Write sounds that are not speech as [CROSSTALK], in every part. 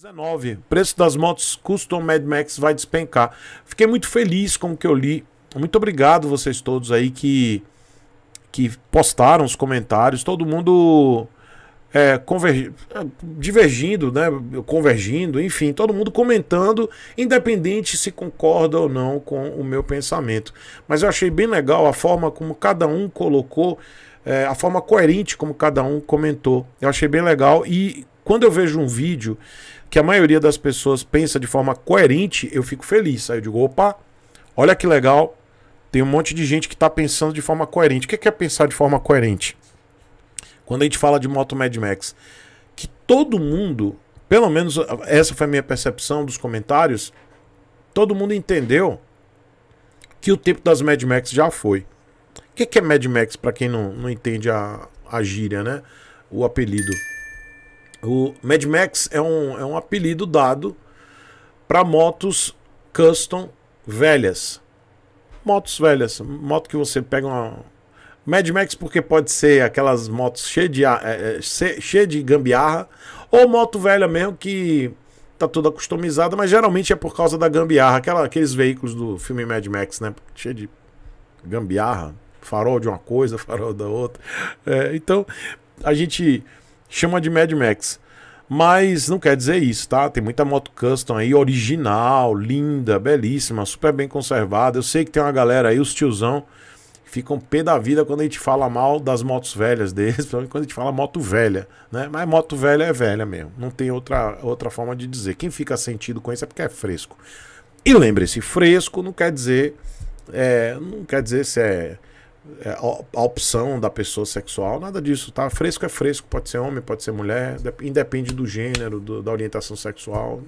19, preço das motos Custom Mad Max vai despencar. Fiquei muito feliz com o que eu li. Muito obrigado vocês todos aí que, que postaram os comentários. Todo mundo é, é, divergindo, né? convergindo, enfim, todo mundo comentando, independente se concorda ou não com o meu pensamento. Mas eu achei bem legal a forma como cada um colocou, é, a forma coerente como cada um comentou. Eu achei bem legal e quando eu vejo um vídeo que a maioria das pessoas pensa de forma coerente, eu fico feliz. Aí eu digo, opa, olha que legal, tem um monte de gente que está pensando de forma coerente. O é que é pensar de forma coerente? Quando a gente fala de moto Mad Max, que todo mundo, pelo menos essa foi a minha percepção dos comentários, todo mundo entendeu que o tempo das Mad Max já foi. O que é, é Mad Max, para quem não, não entende a, a gíria, né? O apelido. O Mad Max é um, é um apelido dado para motos custom velhas. Motos velhas, moto que você pega uma Mad Max porque pode ser aquelas motos cheias de, é, é cheia de gambiarra ou moto velha mesmo que tá toda customizada, mas geralmente é por causa da gambiarra, aquela, aqueles veículos do filme Mad Max, né, cheio de gambiarra, farol de uma coisa, [LAUGHS] farol da outra. É, então a gente chama de Mad Max. Mas não quer dizer isso, tá? Tem muita moto custom aí, original, linda, belíssima, super bem conservada. Eu sei que tem uma galera aí, os tiozão, que ficam pé da vida quando a gente fala mal das motos velhas deles, [LAUGHS] principalmente quando a gente fala moto velha, né? Mas moto velha é velha mesmo, não tem outra, outra forma de dizer. Quem fica sentido com isso é porque é fresco. E lembre-se, fresco não quer dizer. É, não quer dizer se é é, a opção da pessoa sexual, nada disso, tá? Fresco é fresco, pode ser homem, pode ser mulher, independe do gênero, do, da orientação sexual,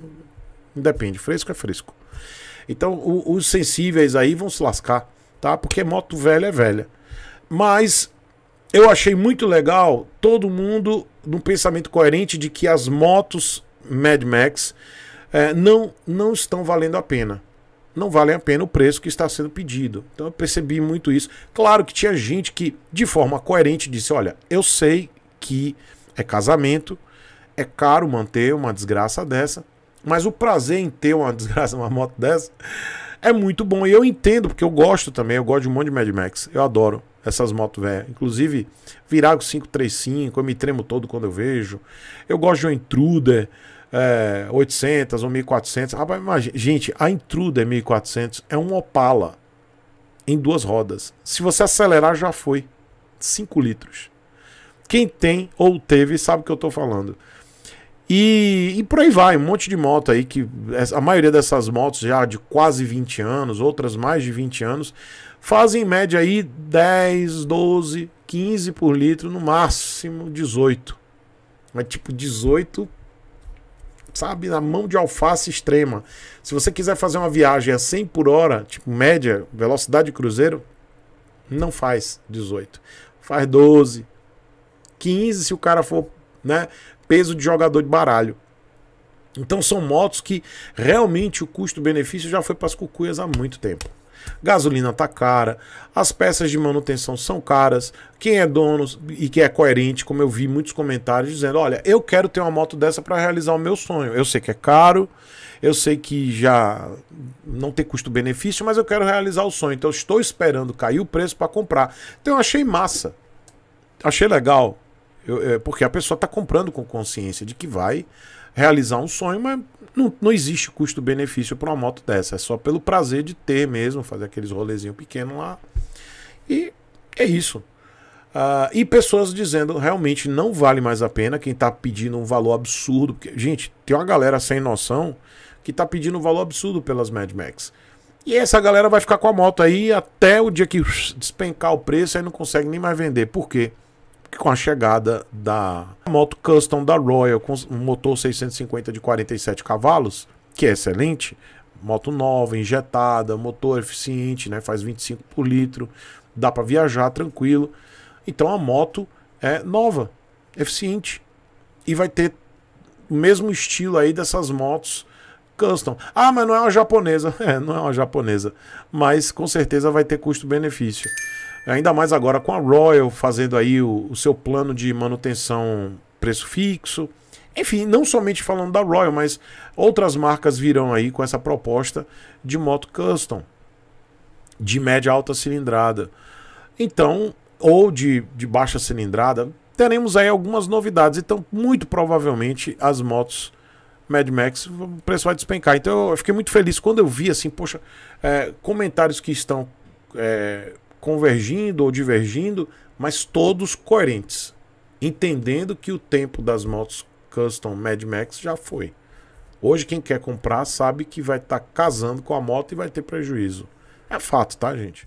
independe, fresco é fresco. Então, o, os sensíveis aí vão se lascar, tá? Porque moto velha é velha. Mas eu achei muito legal todo mundo num pensamento coerente de que as motos Mad Max é, não, não estão valendo a pena não valem a pena o preço que está sendo pedido. Então eu percebi muito isso. Claro que tinha gente que, de forma coerente, disse: olha, eu sei que é casamento, é caro manter uma desgraça dessa, mas o prazer em ter uma [LAUGHS] desgraça, uma moto dessa, é muito bom. E eu entendo, porque eu gosto também, eu gosto de um monte de Mad Max, eu adoro essas motos velhas. Inclusive, Virago 535, eu me tremo todo quando eu vejo. Eu gosto de um Intruder é, 800 ou 1400. Rapaz, imagina. Gente, a Intruder 1400 é um Opala em duas rodas. Se você acelerar, já foi. 5 litros. Quem tem ou teve sabe o que eu estou falando. E, e por aí vai, um monte de moto aí que a maioria dessas motos já de quase 20 anos, outras mais de 20 anos, fazem em média aí 10, 12, 15 por litro, no máximo 18. Mas é tipo 18 sabe, na mão de alface extrema. Se você quiser fazer uma viagem a 100 por hora, tipo média, velocidade de cruzeiro, não faz 18. Faz 12, 15 se o cara for, né, peso de jogador de baralho. Então são motos que realmente o custo-benefício já foi para as cucuias há muito tempo. Gasolina tá cara, as peças de manutenção são caras. Quem é dono e que é coerente, como eu vi muitos comentários dizendo, olha, eu quero ter uma moto dessa para realizar o meu sonho. Eu sei que é caro, eu sei que já não tem custo-benefício, mas eu quero realizar o sonho. Então estou esperando cair o preço para comprar. Então eu achei massa. Achei legal. Eu, é, porque a pessoa está comprando com consciência de que vai realizar um sonho, mas não, não existe custo-benefício para uma moto dessa. É só pelo prazer de ter mesmo, fazer aqueles rolezinhos pequenos lá. E é isso. Uh, e pessoas dizendo realmente não vale mais a pena quem está pedindo um valor absurdo. Porque, gente, tem uma galera sem noção que está pedindo um valor absurdo pelas Mad Max. E essa galera vai ficar com a moto aí até o dia que despencar o preço e não consegue nem mais vender. Por quê? com a chegada da moto custom da Royal com um motor 650 de 47 cavalos, que é excelente, moto nova, injetada, motor eficiente, né, faz 25 por litro, dá para viajar tranquilo. Então a moto é nova, eficiente e vai ter o mesmo estilo aí dessas motos custom. Ah, mas não é uma japonesa. [LAUGHS] É, não é uma japonesa, mas com certeza vai ter custo-benefício. Ainda mais agora com a Royal fazendo aí o, o seu plano de manutenção preço fixo. Enfim, não somente falando da Royal, mas outras marcas virão aí com essa proposta de moto custom, de média alta cilindrada. Então, ou de, de baixa cilindrada, teremos aí algumas novidades. Então, muito provavelmente, as motos Mad Max, o preço vai despencar. Então, eu fiquei muito feliz quando eu vi, assim, poxa, é, comentários que estão é, convergindo ou divergindo, mas todos coerentes, entendendo que o tempo das motos custom Mad Max já foi. Hoje quem quer comprar sabe que vai estar tá casando com a moto e vai ter prejuízo. É fato, tá, gente?